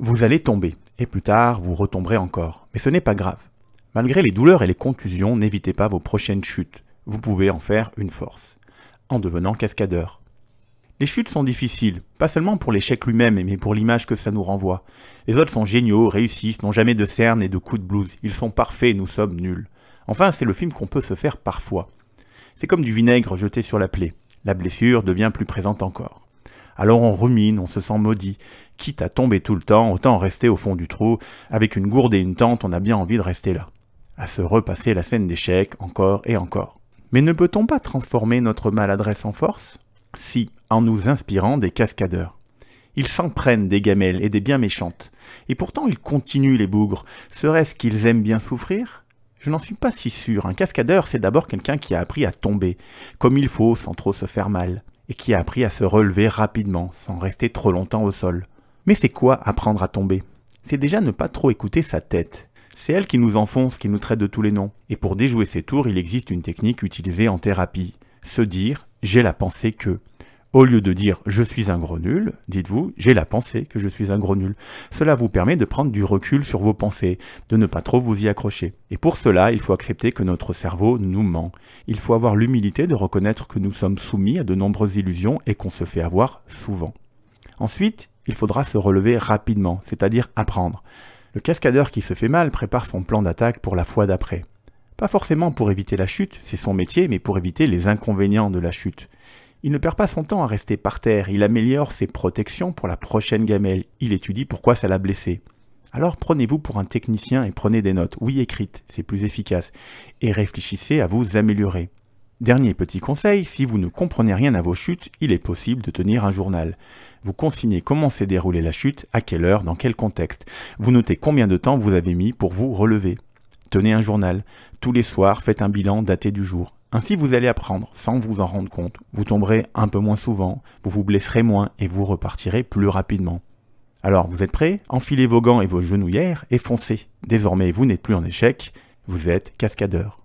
Vous allez tomber, et plus tard, vous retomberez encore. Mais ce n'est pas grave. Malgré les douleurs et les contusions, n'évitez pas vos prochaines chutes. Vous pouvez en faire une force, en devenant cascadeur. Les chutes sont difficiles, pas seulement pour l'échec lui-même, mais pour l'image que ça nous renvoie. Les autres sont géniaux, réussissent, n'ont jamais de cernes et de coups de blues. Ils sont parfaits, nous sommes nuls. Enfin, c'est le film qu'on peut se faire parfois. C'est comme du vinaigre jeté sur la plaie. La blessure devient plus présente encore. Alors on rumine, on se sent maudit. Quitte à tomber tout le temps, autant rester au fond du trou. Avec une gourde et une tente, on a bien envie de rester là. À se repasser la scène d'échec encore et encore. Mais ne peut-on pas transformer notre maladresse en force Si, en nous inspirant des cascadeurs. Ils s'en prennent des gamelles et des bien méchantes. Et pourtant ils continuent les bougres. Serait-ce qu'ils aiment bien souffrir je n'en suis pas si sûr. Un cascadeur, c'est d'abord quelqu'un qui a appris à tomber, comme il faut, sans trop se faire mal et qui a appris à se relever rapidement sans rester trop longtemps au sol. Mais c'est quoi apprendre à tomber C'est déjà ne pas trop écouter sa tête. C'est elle qui nous enfonce, qui nous traite de tous les noms. Et pour déjouer ses tours, il existe une technique utilisée en thérapie. Se dire ⁇ J'ai la pensée que ⁇ au lieu de dire je suis un gros nul, dites-vous j'ai la pensée que je suis un gros nul. Cela vous permet de prendre du recul sur vos pensées, de ne pas trop vous y accrocher. Et pour cela, il faut accepter que notre cerveau nous ment. Il faut avoir l'humilité de reconnaître que nous sommes soumis à de nombreuses illusions et qu'on se fait avoir souvent. Ensuite, il faudra se relever rapidement, c'est-à-dire apprendre. Le cascadeur qui se fait mal prépare son plan d'attaque pour la fois d'après. Pas forcément pour éviter la chute, c'est son métier, mais pour éviter les inconvénients de la chute. Il ne perd pas son temps à rester par terre, il améliore ses protections pour la prochaine gamelle, il étudie pourquoi ça l'a blessé. Alors prenez-vous pour un technicien et prenez des notes, oui écrites, c'est plus efficace, et réfléchissez à vous améliorer. Dernier petit conseil, si vous ne comprenez rien à vos chutes, il est possible de tenir un journal. Vous consignez comment s'est déroulée la chute, à quelle heure, dans quel contexte. Vous notez combien de temps vous avez mis pour vous relever. Tenez un journal. Tous les soirs, faites un bilan daté du jour. Ainsi, vous allez apprendre sans vous en rendre compte. Vous tomberez un peu moins souvent, vous vous blesserez moins et vous repartirez plus rapidement. Alors, vous êtes prêts Enfilez vos gants et vos genouillères et foncez. Désormais, vous n'êtes plus en échec, vous êtes cascadeur.